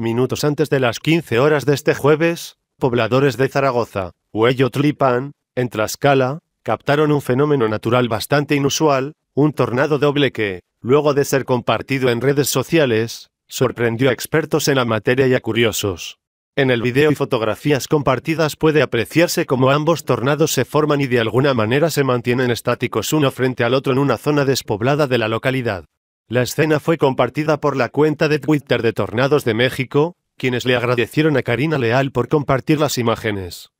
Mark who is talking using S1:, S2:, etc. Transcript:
S1: Minutos antes de las 15 horas de este jueves, pobladores de Zaragoza, Huello tripán en Tlaxcala, captaron un fenómeno natural bastante inusual, un tornado doble que, luego de ser compartido en redes sociales, sorprendió a expertos en la materia y a curiosos. En el video y fotografías compartidas puede apreciarse cómo ambos tornados se forman y de alguna manera se mantienen estáticos uno frente al otro en una zona despoblada de la localidad. La escena fue compartida por la cuenta de Twitter de Tornados de México, quienes le agradecieron a Karina Leal por compartir las imágenes.